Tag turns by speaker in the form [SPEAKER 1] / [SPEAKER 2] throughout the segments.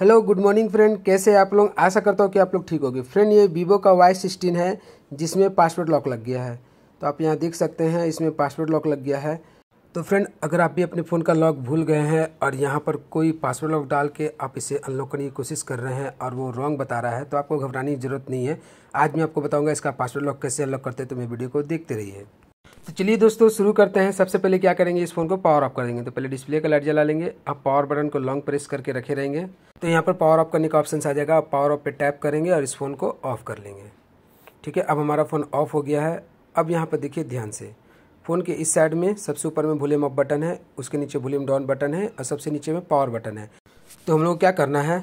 [SPEAKER 1] hello good morning friend कैसे आप लोग आशा करता हूँ कि आप लोग ठीक होगी फ्रेंड ये वीवो का वाई सिक्सटीन है जिसमें पासवर्ड लॉक लग गया है तो आप यहाँ देख सकते हैं इसमें पासवर्ड लॉक लग गया है तो फ्रेंड अगर आप भी अपने फ़ोन का लॉक भूल गए हैं और यहाँ पर कोई पासवर्ड लॉक डाल के आप इसे अनलॉक करने की कोशिश कर रहे हैं और वो रॉन्ग बता रहा है तो आपको घबराने की ज़रूरत नहीं है आज मैं आपको बताऊँगा इसका पासवर्ड लॉक कैसे अनलॉक करते हैं तो मेरे वीडियो को देखते रहिए तो चलिए दोस्तों शुरू करते हैं सबसे पहले क्या करेंगे इस फ़ोन को पावर ऑफ करेंगे तो पहले डिस्प्ले का लाइट जला लेंगे आप पावर बटन को लॉन्ग प्रेस करके रखे रहेंगे तो यहाँ पर पावर ऑफ करने का ऑप्शन आ जाएगा आप पावर ऑफ पे टैप करेंगे और इस फ़ोन को ऑफ़ कर लेंगे ठीक है अब हमारा फ़ोन ऑफ़ हो गया है अब यहाँ पर देखिए ध्यान से फ़ोन के इस साइड में सबसे ऊपर में वॉल्यूम अप बटन है उसके नीचे वॉल्यूम डाउन बटन है और सबसे नीचे में पावर बटन है तो हम लोग क्या करना है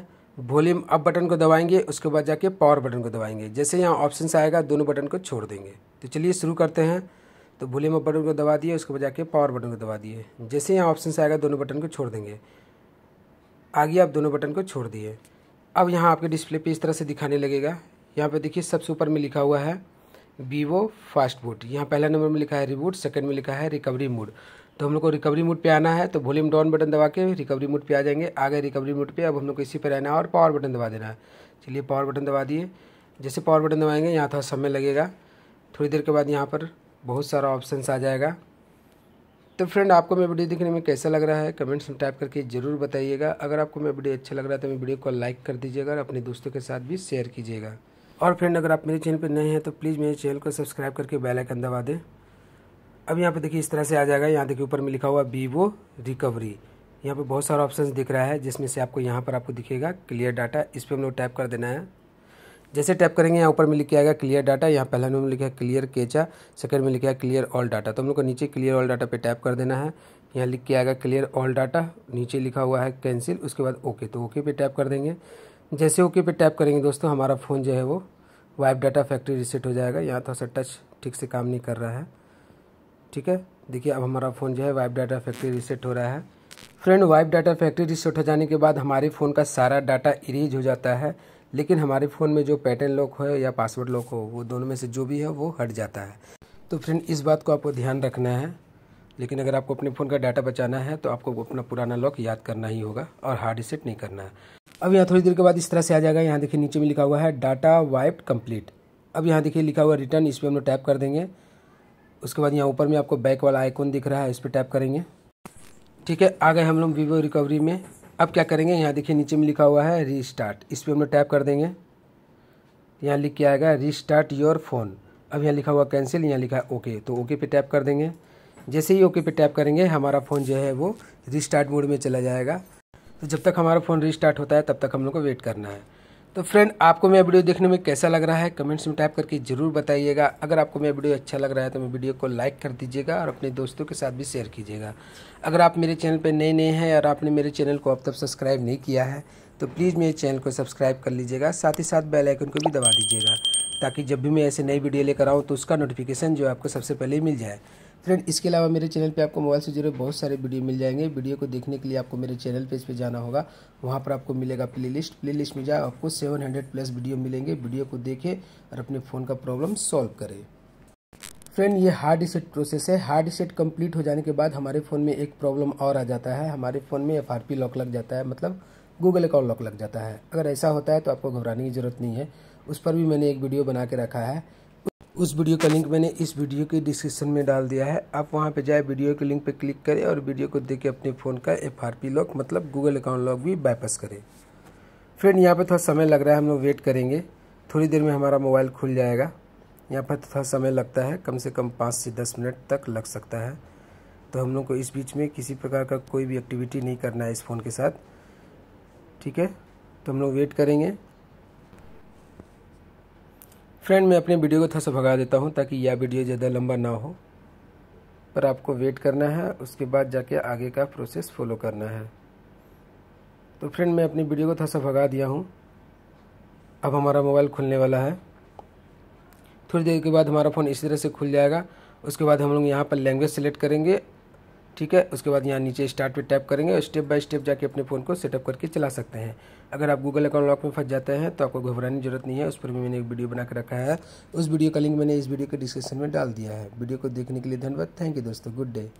[SPEAKER 1] वॉल्यूम अप बटन को दबाएंगे उसके बाद जाके पावर बटन को दबाएंगे जैसे यहाँ ऑप्शन आएगा दोनों बटन को छोड़ देंगे तो चलिए शुरू करते हैं तो वॉल्यूम अप बटन को दबा दिए उसके बाद जाके पावर बटन को दबा दिए जैसे यहाँ ऑप्शन से आएगा दोनों बटन को छोड़ देंगे आगे आप दोनों बटन को छोड़ दिए अब यहाँ आपके डिस्प्ले पे इस तरह से दिखाने लगेगा यहाँ पे देखिए सबसे ऊपर में लिखा हुआ है वीवो फास्ट बूट यहाँ पहला नंबर में लिखा है रिबूट सेकंड में लिखा है रिकवरी मोड तो हम लोग को रिकवरी मोड पे आना है तो वॉल्यूम डाउन बटन दबा के रिकवरी मोड पे आ जाएंगे आगे रिकवरी मोड पे अब हम लोग को इसी पर रहना है और पावर बटन दबा देना है चलिए पावर बटन दबा दिए जैसे पावर बटन दबाएंगे यहाँ थोड़ा समय लगेगा थोड़ी देर के बाद यहाँ पर बहुत सारा ऑप्शंस आ जाएगा तो फ्रेंड आपको मेरा वीडियो देखने में कैसा लग रहा है कमेंट्स में टाइप करके ज़रूर बताइएगा अगर आपको मेरा वीडियो अच्छा लग रहा है तो मेरे वीडियो को लाइक कर दीजिएगा और अपने दोस्तों के साथ भी शेयर कीजिएगा और फ्रेंड अगर आप मेरे चैनल पर नए हैं तो प्लीज़ मेरे चैनल को सब्सक्राइब करके बेल आइकन दबा दें अब यहाँ पर देखिए इस तरह से आ जाएगा यहाँ देखिए ऊपर में लिखा हुआ वीवो रिकवरी यहाँ पर बहुत सारा ऑप्शन दिख रहा है जिसमें से आपको यहाँ पर आपको दिखेगा क्लियर डाटा इस पर हम लोग टाइप कर देना है जैसे टैप करेंगे यहाँ ऊपर में लिखा आएगा क्लियर डाटा यहाँ पहला नंबर में लिखा है क्लियर केचा सेकंड में लिखा है क्लियर ऑल डाटा तो हम लोग को नीचे क्लियर ऑल डाटा पे टैप कर देना है यहाँ लिख के आएगा क्लियर ऑल डाटा नीचे लिखा हुआ है कैंसिल उसके बाद ओके तो ओके पे टैप कर देंगे जैसे ओके पे टैप करेंगे दोस्तों हमारा फ़ोन जो है वो वाइप डाटा फैक्ट्री रिसेट हो जाएगा यहाँ थोड़ा सा टच ठीक से काम नहीं कर रहा है ठीक है देखिए अब हमारा फ़ोन जो है वाइप डाटा फैक्ट्री रिसेट हो रहा है friend wipe data factory reset हो जाने के बाद हमारे फ़ोन का सारा डाटा इरेज हो जाता है लेकिन हमारे फ़ोन में जो पैटर्न लॉक हो या पासवर्ड लॉक हो वो दोनों में से जो भी है वो हट जाता है तो फ्रेंड इस बात को आपको ध्यान रखना है लेकिन अगर आपको अपने फ़ोन का डाटा बचाना है तो आपको अपना पुराना लॉक याद करना ही होगा और हार्ड रिसेट नहीं करना है अब यहाँ थोड़ी देर के बाद इस तरह से आ जाएगा यहाँ देखिए नीचे में लिखा हुआ है डाटा वाइप कंप्लीट अब यहाँ देखिए लिखा हुआ रिटर्न इस पर हम लोग टैप कर देंगे उसके बाद यहाँ ऊपर में आपको बैक वाला आइकॉन दिख रहा है इस पर टैप करेंगे ठीक है आ गए हम लोग वीवो रिकवरी में अब क्या करेंगे यहाँ देखिए नीचे में लिखा हुआ है रीस्टार्ट इस पर हम लोग टैप कर देंगे यहाँ लिख के आएगा रीस्टार्ट योर फ़ोन अब यहाँ लिखा हुआ कैंसिल यहाँ लिखा है ओके तो ओके पे टैप कर देंगे जैसे ही ओके पे टैप करेंगे हमारा फ़ोन जो है वो रीस्टार्ट मोड में चला जाएगा तो जब तक हमारा फ़ोन रीस्टार्ट होता है तब तक हम लोग को वेट करना है तो फ्रेंड आपको मेरा वीडियो देखने में कैसा लग रहा है कमेंट्स में टाइप करके ज़रूर बताइएगा अगर आपको मेरा वीडियो अच्छा लग रहा है तो मेरे वीडियो को लाइक कर दीजिएगा और अपने दोस्तों के साथ भी शेयर कीजिएगा अगर आप मेरे चैनल पर नए नए हैं और आपने मेरे चैनल को अब तक सब्सक्राइब नहीं किया है तो प्लीज़ मेरे चैनल को सब्सक्राइब कर लीजिएगा साथ ही साथ बेल आइकन को भी दबा दीजिएगा ताकि जब भी मैं ऐसे नई वीडियो लेकर आऊँ तो उसका नोटिफिकेशन जो आपको सबसे पहले मिल जाए फ्रेंड इसके अलावा मेरे चैनल पे आपको मोबाइल से जुड़े बहुत सारे वीडियो मिल जाएंगे वीडियो को देखने के लिए आपको मेरे चैनल पेज पे जाना होगा वहाँ पर आपको मिलेगा प्लेलिस्ट प्लेलिस्ट में जाओ आपको 700 प्लस वीडियो मिलेंगे वीडियो को देखें और अपने फ़ोन का प्रॉब्लम सॉल्व करें फ्रेंड ये हार्ड रिसेट प्रोसेस है हार्ड रिसेट कम्प्लीट हो जाने के बाद हमारे फ़ोन में एक प्रॉब्लम और आ जाता है हमारे फ़ोन में एफ लॉक लग जाता है मतलब गूगल अकाउंट लॉक लग जाता है अगर ऐसा होता है तो आपको घबराने की ज़रूरत नहीं है उस पर भी मैंने एक वीडियो बना के रखा है उस वीडियो का लिंक मैंने इस वीडियो के डिस्क्रिप्शन में डाल दिया है आप वहाँ पे जाए वीडियो के लिंक पे क्लिक करें और वीडियो को देख के अपने फ़ोन का एफ आर पी लॉक मतलब गूगल अकाउंट लॉक भी बाईपास करें फ्रेंड यहाँ पे थोड़ा समय लग रहा है हम लोग वेट करेंगे थोड़ी देर में हमारा मोबाइल खुल जाएगा यहाँ पर थोड़ा समय लगता है कम से कम पाँच से दस मिनट तक लग सकता है तो हम लोग को इस बीच में किसी प्रकार का कोई भी एक्टिविटी नहीं करना है इस फ़ोन के साथ ठीक है तो हम लोग वेट करेंगे फ्रेंड मैं अपने वीडियो को थोड़ा सा भगा देता हूँ ताकि यह वीडियो ज़्यादा लंबा ना हो पर आपको वेट करना है उसके बाद जाके आगे का प्रोसेस फॉलो करना है तो फ्रेंड मैं अपनी वीडियो को थोड़ा सा भगा दिया हूँ अब हमारा मोबाइल खुलने वाला है थोड़ी देर के बाद हमारा फ़ोन इसी तरह से खुल जाएगा उसके बाद हम लोग यहाँ पर लैंग्वेज सेलेक्ट करेंगे ठीक है उसके बाद यहाँ नीचे स्टार्ट पे टैप करेंगे और स्टेप बाय स्टेप जाके अपने फ़ोन को सेटअप करके चला सकते हैं अगर आप गूगल अकाउंट लॉक में फंस जाते हैं तो आपको घबराने की जरूरत नहीं है उस पर भी मैंने एक वीडियो बना कर रखा है उस वीडियो का लिंक मैंने इस वीडियो के डिस्क्रिप्शन में डाल दिया है वीडियो को देखने के लिए धन्यवाद थैंक यू दोस्तों गुड डे